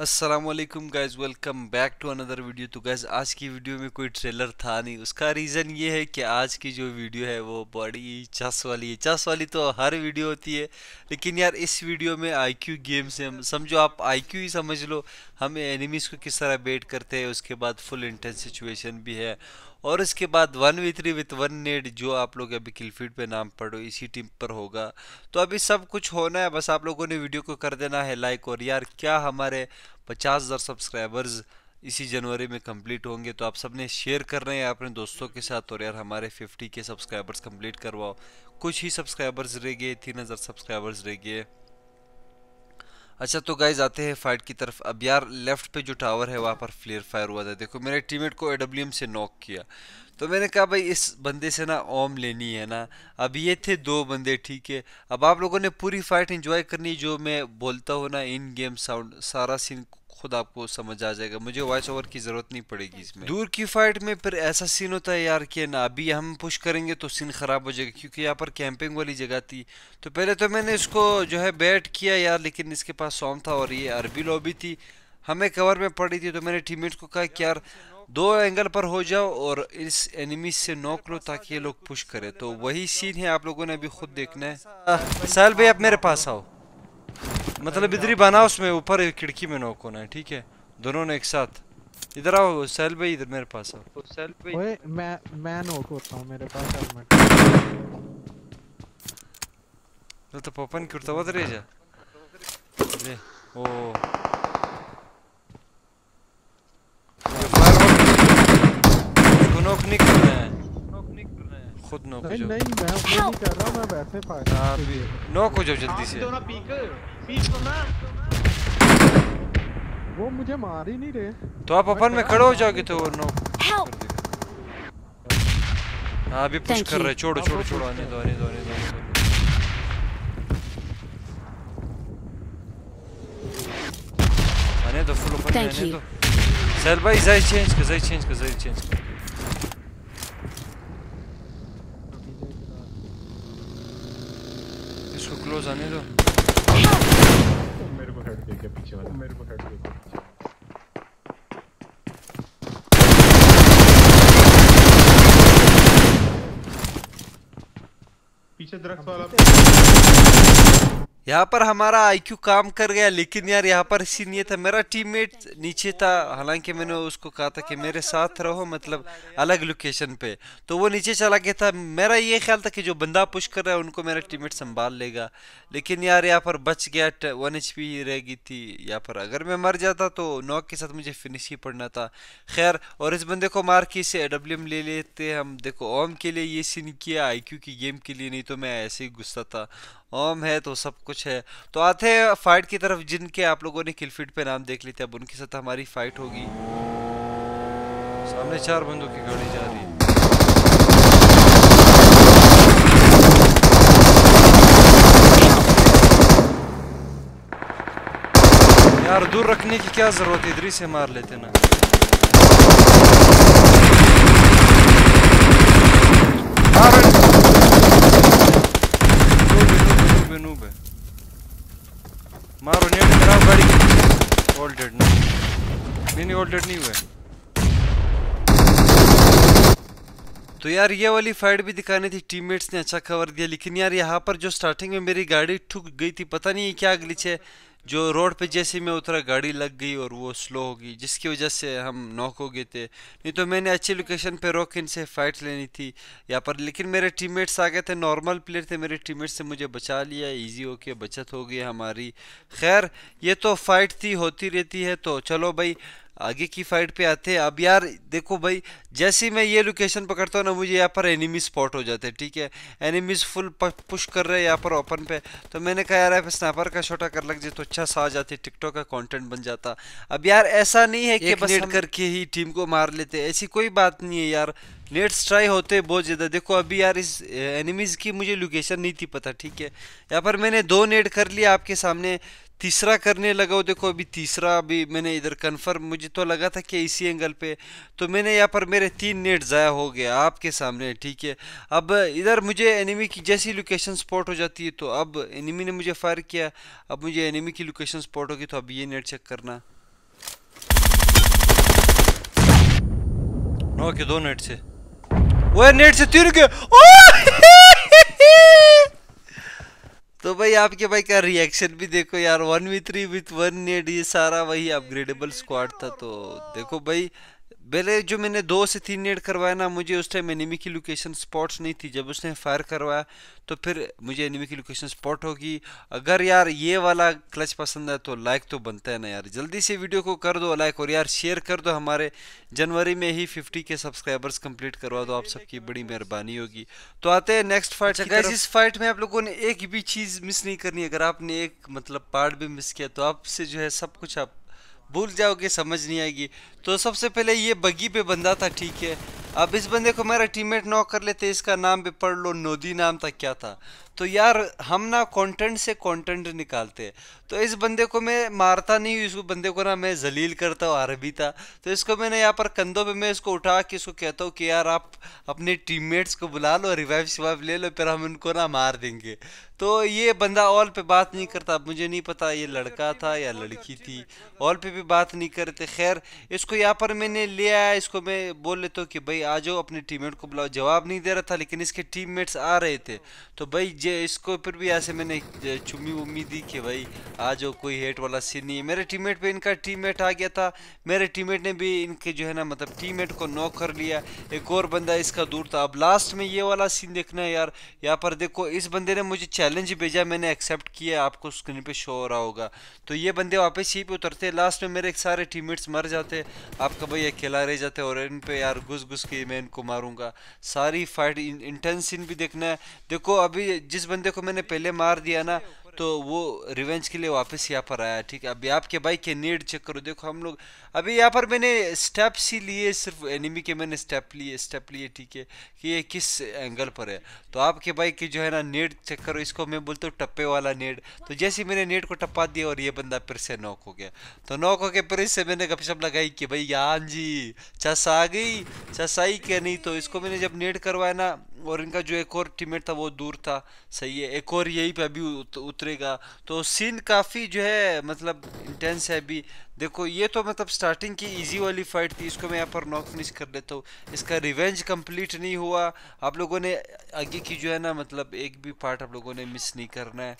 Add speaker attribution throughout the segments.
Speaker 1: Aslam guys welcome back to another video तो guys आज की वीडियो में कोई ट्रेलर था नहीं उसका रीज़न ये है कि आज की जो वीडियो है वो बड़ी चस वाली है चस वाली तो हर वीडियो होती है लेकिन यार इस वीडियो में आई क्यू गेम से समझो आप आई क्यू ही समझ लो हम एनिमीज़ को किस तरह बेट करते हैं उसके बाद फुल इंटेंस सिचुएशन भी है और इसके बाद one v three with one nade जो आप लोग अभी किलफीड पे नाम पढ़ो इसी टीम पर होगा तो अभी सब कुछ होना है बस आप लोगों ने वीडियो को कर देना है लाइक और यार क्या हमारे पचास हज़ार सब्सक्राइबर्स इसी जनवरी में कंप्लीट होंगे तो आप सबने शेयर कर रहे हैं अपने दोस्तों के साथ और यार हमारे फिफ्टी के सब्सक्राइबर्स कम्प्लीट करवाओ कुछ ही सब्सक्राइबर्स रह गए तीन हज़ार सब्सक्राइबर्स रह गए अच्छा तो गाइज आते हैं फाइट की तरफ अब यार लेफ्ट पे जो टावर है वहाँ पर फ्लेयर फायर हुआ था देखो मेरे टीममेट को एम से नॉक किया तो मैंने कहा भाई इस बंदे से ना ओम लेनी है ना अब ये थे दो बंदे ठीक है अब आप लोगों ने पूरी फाइट एंजॉय करनी जो मैं बोलता हूँ ना इन गेम साउंड सारा सीन खुद आपको समझ आ जाएगा मुझे वॉइस ओवर की जरूरत नहीं पड़ेगी इसमें दूर की फाइट में फिर ऐसा सीन होता है यार कि ना अभी हम पुश करेंगे तो सीन खराब हो जाएगा क्योंकि यहाँ पर कैंपिंग वाली जगह थी तो पहले तो मैंने इसको जो है बैट किया यार लेकिन इसके पास सॉम था और ये अरबी लॉबी थी हमें कवर में पड़ी थी तो मैंने टीम को कहा कि यार दो एंगल पर हो जाओ और इस एनिमी से नोक लो ताकि ये लोग पुश करे तो वही सीन है आप लोगों ने अभी खुद देखना है साहल भाई आप मेरे पास आओ मतलब इधर ही बना उसमें ऊपर खिड़की में नोक होना है ठीक है दोनों ने एक साथ इधर आओ सेल पे इधर मेरे पास आओ सेल मैं मैं होता हूं मेरे पास हेलमेट तो तो पपन जा ले ओ नहीं कर रहे हैं नहीं खुद नहीं मैं नहीं कर रहा मैं वैसे फायर हाँ, नॉक हो जाओ जल्दी हाँ, से दोनों तो पीकर वो मुझे मार ही नहीं रहे तो आप अपन में खड़े हो जाओगे तो वो नो हाँ अभी पुश कर रहे छोड़ो छोड़ो छोड़ो आने दो आने दो आने दो आने दो फुल ओपन आने दो सर भाई जाय चेंज कर जाय चेंज कर जाय चेंज कर इसको क्लोज आने दो के पीछे वाला मेरे को हेड के पीछे दरख्त वाला यहाँ पर हमारा आईक्यू काम कर गया लेकिन यार यहाँ पर सीन ये था मेरा टीममेट नीचे था हालांकि मैंने उसको कहा था कि मेरे साथ रहो मतलब अलग लोकेशन पे तो वो नीचे चला गया था मेरा ये ख्याल था कि जो बंदा पुश कर रहा है उनको मेरा टीममेट संभाल लेगा लेकिन यार यहाँ पर बच गया वन एच पी रह गई थी यहाँ पर अगर मैं मर जाता तो नॉक के साथ मुझे फिनिश ही पड़ना था खैर और इस बंदे को मार के इसे एडब्ल्यू ले लेते हम देखो ओम के लिए ये सीन किया आई की गेम के लिए नहीं तो मैं ऐसे ही गुस्सा था ओम है तो सब कुछ है तो आते हैं फाइट की तरफ जिनके आप लोगों ने किलफीड पे नाम देख लेते अब उनके साथ हमारी फाइट होगी सामने चार बंदों की गाड़ी जा रही है यार दूर रखने की क्या जरूरत है इधरी से मार लेते ना मार अपलोडेड नहीं हुए तो यार ये वाली फाइट भी दिखानी थी टीममेट्स ने अच्छा खबर दिया लेकिन यार यहाँ पर जो स्टार्टिंग में मेरी गाड़ी ठुक गई थी पता नहीं क्या अगली है जो रोड पे जैसे मैं उतरा गाड़ी लग गई और वो स्लो हो गई जिसकी वजह से हम नॉक हो गए थे नहीं तो मैंने अच्छी लोकेशन पे रोक इनसे फाइट लेनी थी यहाँ पर लेकिन मेरे टीममेट्स आ गए थे नॉर्मल प्लेयर थे मेरे टीममेट्स से मुझे बचा लिया इजी हो के बचत हो गई हमारी खैर ये तो फाइट थी होती रहती है तो चलो भाई आगे की फाइट पे आते हैं अब यार देखो भाई जैसे मैं ये लोकेशन पकड़ता हूँ ना मुझे यहाँ पर एनिमी स्पॉट हो जाते हैं ठीक है एनिमीज फुल पुश कर रहे हैं यहाँ पर ओपन पे तो मैंने कहा यार आप स्नैपर का छोटा कर लग जाए तो अच्छा सा आ जाती टिकटॉक का कॉन्टेंट बन जाता अब यार ऐसा नहीं है कि बस हम... करके ही टीम को मार लेते ऐसी कोई बात नहीं है यार नेट्स ट्राई होते बहुत ज़्यादा देखो अभी यार इस एनिमीज़ eh, की मुझे लोकेशन नहीं थी पता ठीक है यहाँ पर मैंने दो नेट कर लिया आपके सामने तीसरा करने लगा हूँ देखो अभी तीसरा अभी मैंने इधर कंफर्म मुझे तो लगा था कि इसी एंगल पे तो मैंने यहाँ पर मेरे तीन नेट ज़ाया हो गया आपके सामने ठीक है अब इधर मुझे एनिमी की जैसी लोकेशन स्पॉट हो जाती है तो अब एनिमी ने मुझे फायर किया अब मुझे एनिमी की लोकेशन स्पॉट होगी तो अब ये नेट चेक करना ओके दो नेट से वो नेट से तिर गया तो भाई आपके भाई का रिएक्शन भी देखो यार one v three with one nade ये सारा वही अपग्रेडेबल स्क्वाड था तो देखो भाई पहले जो मैंने दो से तीन नेट करवाया ना मुझे उस टाइम एनिमी की लोकेशन स्पॉट्स नहीं थी जब उसने फायर करवाया तो फिर मुझे एनिमी की लोकेशन स्पॉट होगी अगर यार ये वाला क्लच पसंद है तो लाइक तो बनता है ना यार जल्दी से वीडियो को कर दो लाइक और यार शेयर कर दो हमारे जनवरी में ही फिफ्टी के सब्सक्राइबर्स कंप्लीट करवा दो आप सबकी बड़ी मेहरबानी होगी तो आते हैं नेक्स्ट फाइट अगर इस फाइट में आप लोगों ने एक भी चीज़ मिस नहीं करनी अगर आपने एक मतलब पार्ट भी मिस किया तो आपसे जो है सब कुछ आप भूल जाओगे समझ नहीं आएगी तो सबसे पहले ये बगी पे बंदा था ठीक है अब इस बंदे को मेरा टीममेट नॉक कर लेते इसका नाम भी पढ़ लो नोदी नाम था क्या था तो यार हम ना कंटेंट से कंटेंट निकालते हैं तो इस बंदे को मैं मारता नहीं हूँ बंदे को ना मैं जलील करता हूँ अरबी था तो इसको मैंने यहाँ पर कंधों पे मैं इसको उठा के इसको कहता हूँ कि यार आप अपने टीममेट्स को बुला लो रिवाइव शिवाइव ले लो फिर हम उनको ना मार देंगे तो ये बंदा ऑल पे बात नहीं करता मुझे नहीं पता ये लड़का था या लड़की थी ऑल पे भी बात नहीं करते खैर इसको यहाँ पर मैंने ले आया इसको मैं बोल लेता हूँ कि भाई आ जाओ अपने टीम को बुलाओ जवाब नहीं दे रहा था लेकिन इसके टीम आ रहे थे तो भाई ये इसको फिर भी ऐसे मैंने चुम्मी उम्मीद दी कि भाई आज वो कोई हेट वाला सीन नहीं है मेरे टीममेट पे इनका टीममेट आ गया था मेरे टीममेट ने भी इनके जो है ना मतलब टीममेट को नॉक कर लिया एक और बंदा इसका दूर था अब लास्ट में ये वाला सीन देखना है यार यहाँ पर देखो इस बंदे ने मुझे चैलेंज भेजा मैंने एक्सेप्ट किया आपको स्क्रीन पर शो हो रहा होगा तो ये बंदे वापस ही पर उतरते लास्ट में मेरे सारे टीम मर जाते आपका भाई अकेला रह जाते और इन पर यार घुस घुस के मैं इनको मारूंगा सारी फाइट इंटेंस सीन भी देखना है देखो अभी जिस बंदे को मैंने पहले मार दिया ना तो वो रिवेंज के लिए वापस यहाँ पर आया ठीक है अभी आपके भाई के नीड चेक करो देखो हम लोग अभी यहाँ पर मैंने स्टेप्स ही लिए सिर्फ एनिमी के मैंने स्टेप लिए स्टेप लिए ठीक है कि ये किस एंगल पर है तो आपके भाई की जो है ना नेट चेक करो इसको मैं बोलता हूँ टप्पे वाला नेट तो जैसे मैंने नेट को टप्पा दिया और ये बंदा फिर से नॉक हो गया तो नॉक हो गया फिर इससे मैंने गपशप लगाई कि भाई यान हाँ जी चस आ गई चस आई क्या नहीं तो इसको मैंने जब नेट करवाया ना और इनका जो एक और टीमेट था वो दूर था सही है एक और यहीं पे अभी उतरेगा तो सीन काफ़ी जो है मतलब इंटेंस है अभी देखो ये तो मतलब स्टार्टिंग की इजी वाली फाइट थी इसको मैं यहाँ पर नॉक फिनिश कर देता हूँ इसका रिवेंज कंप्लीट नहीं हुआ आप लोगों ने आगे की जो है ना मतलब एक भी पार्ट आप लोगों ने मिस नहीं करना है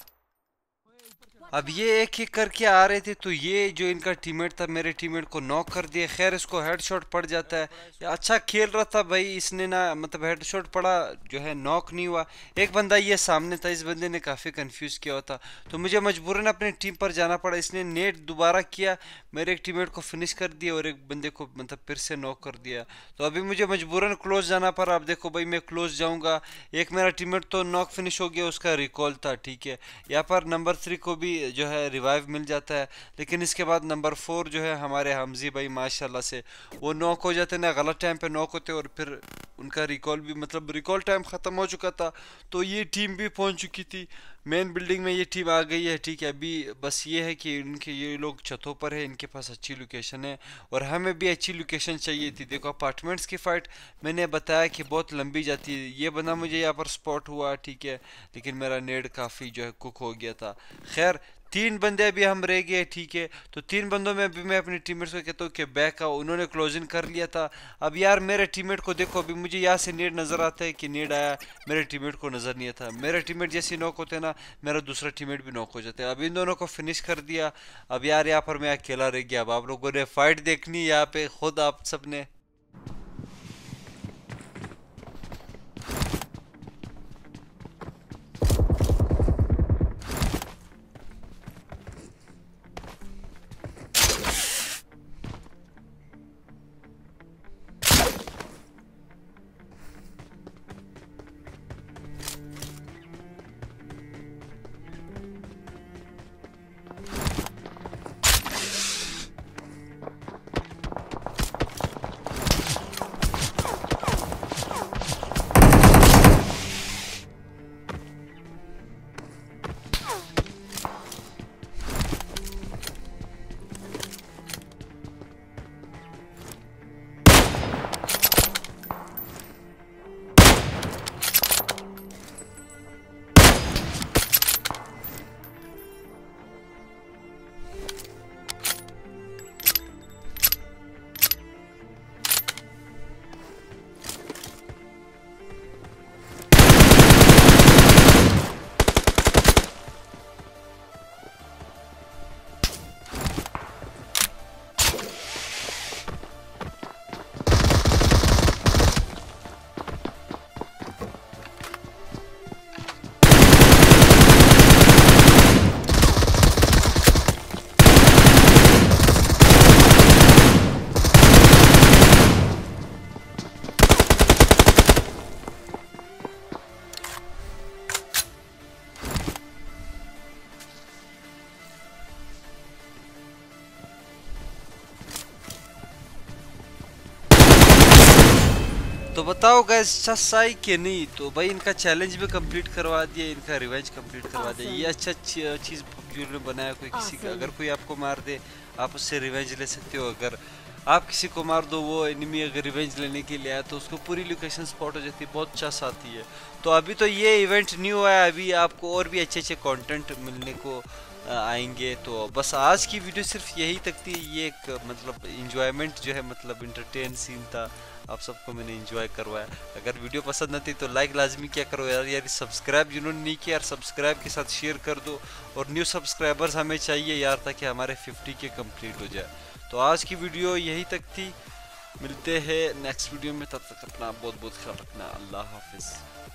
Speaker 1: अब ये एक एक करके आ रहे थे तो ये जो इनका टीममेट था मेरे टीममेट को नॉक कर दिया खैर इसको हेडशॉट पड़ जाता है अच्छा खेल रहा था भाई इसने ना मतलब हेडशॉट पड़ा जो है नॉक नहीं हुआ एक बंदा ये सामने था इस बंदे ने काफ़ी कंफ्यूज किया होता तो मुझे मजबूरन अपने टीम पर जाना पड़ा इसने नेट दोबारा किया मेरे एक टीम को फिनिश कर दिया और एक बंदे को मतलब फिर से नॉक कर दिया तो अभी मुझे मजबूरन क्लोज जाना पड़ा अब देखो भाई मैं क्लोज जाऊँगा एक मेरा टीम तो नॉक फिनिश हो गया उसका रिकॉल था ठीक है यहाँ पर नंबर थ्री को भी जो है रिवाइव मिल जाता है लेकिन इसके बाद नंबर फोर जो है हमारे हमजी भाई माशाल्लाह से वो नॉक हो जाते ना गलत टाइम पे नॉक होते और फिर उनका रिकॉल भी मतलब रिकॉल टाइम ख़त्म हो चुका था तो ये टीम भी पहुंच चुकी थी मेन बिल्डिंग में ये टीम आ गई है ठीक है अभी बस ये है कि इनके ये लोग छतों पर है इनके पास अच्छी लोकेशन है और हमें भी अच्छी लोकेशन चाहिए थी देखो अपार्टमेंट्स की फ़ाइट मैंने बताया कि बहुत लंबी जाती है ये बना मुझे यहाँ पर स्पॉट हुआ ठीक है लेकिन मेरा नेड काफ़ी जो है कुक हो गया था खैर तीन बंदे अभी हम रह गए ठीक है तो तीन बंदों में अभी मैं अपने टीममेट्स को कहता हूँ कि बैक आओ उन्होंने क्लोजिंग कर लिया था अब यार मेरे टीममेट को देखो अभी मुझे यहाँ से नेट नज़र आता है कि नेट आया मेरे टीममेट को नज़र नहीं आता मेरा टीममेट जैसे नॉक होते ना मेरा दूसरा टीममेट भी नॉक हो जाता है अब इन दोनों को फिनिश कर दिया अब यार यहाँ पर मैं अकेला रह गया अब आप लोगों ने फाइट देखनी यहाँ पे खुद आप सब ने बताओ गैस आई के नहीं तो भाई इनका चैलेंज भी कंप्लीट करवा दिया इनका रिवेंज कंप्लीट करवा दिया ये हाँ, अच्छा चीज़ ने बनाया कोई हाँ, किसी का अगर कोई आपको मार दे आप उससे रिवेंज ले सकते हो अगर आप किसी को मार दो वो एनिमी अगर रिवेंज लेने के लिए आया तो उसको पूरी लोकेशन स्पॉट हो जाती है बहुत चस आती है तो अभी तो ये इवेंट न्यू आया अभी आपको और भी अच्छे अच्छे कंटेंट मिलने को आएंगे तो बस आज की वीडियो सिर्फ यही तक थी ये एक मतलब इन्जॉयमेंट जो है मतलब इंटरटेन सीन था आप सबको मैंने इन्जॉय करवाया अगर वीडियो पसंद आती तो लाइक लाजमी क्या करो यार यार सब्सक्राइब जिन्होंने नहीं किया यार सब्सक्राइब के साथ शेयर कर दो और न्यू सब्सक्राइबर्स हमें चाहिए यार ताकि हमारे फिफ्टी के कम्प्लीट हो जाए तो आज की वीडियो यही तक थी मिलते हैं नेक्स्ट वीडियो में तब तक अपना बहुत बहुत ख्याल रखना अल्लाह हाफिज़